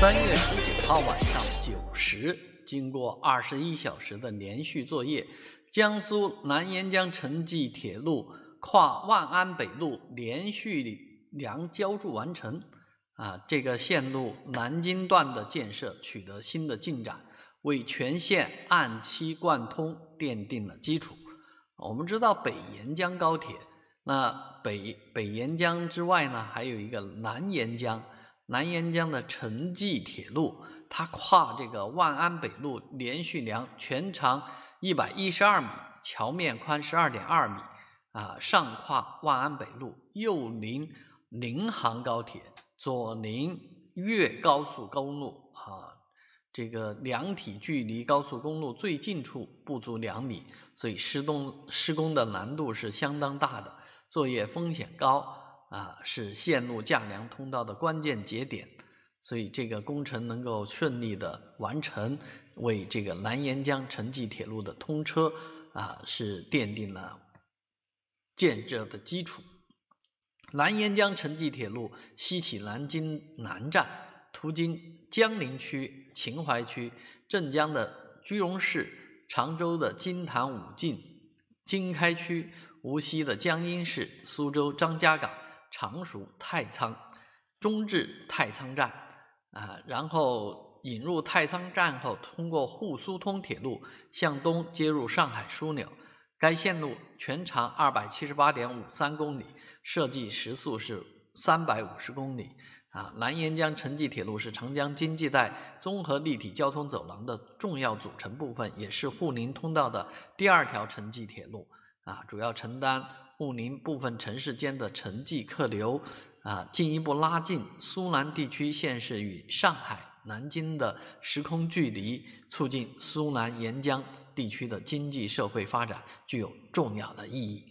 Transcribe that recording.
三月十九号晚上九时，经过二十一小时的连续作业，江苏南沿江城际铁路跨万安北路连续梁浇筑完成。啊，这个线路南京段的建设取得新的进展，为全线按期贯通奠定了基础。我们知道北沿江高铁，那北北沿江之外呢，还有一个南沿江。南延江的城际铁路，它跨这个万安北路连续梁，全长一百一十二米，桥面宽十二点二米，啊，上跨万安北路，右临宁杭高铁，左邻粤高速公路，啊，这个梁体距离高速公路最近处不足两米，所以施工施工的难度是相当大的，作业风险高。啊，是线路架梁通道的关键节点，所以这个工程能够顺利的完成，为这个南沿江城际铁路的通车啊，是奠定了建设的基础。南沿江城际铁路西起南京南站，途经江宁区、秦淮区、镇江的句容市、常州的金坛、武进、经开区、无锡的江阴市、苏州张家港。常熟太仓，中至太仓站，啊，然后引入太仓站后，通过沪苏通铁路向东接入上海枢纽。该线路全长二百七十八点五三公里，设计时速是三百五十公里。啊，南沿江城际铁路是长江经济带综合立体交通走廊的重要组成部分，也是沪宁通道的第二条城际铁路。啊，主要承担。沪宁部分城市间的城际客流，啊，进一步拉近苏南地区县市与上海、南京的时空距离，促进苏南沿江地区的经济社会发展，具有重要的意义。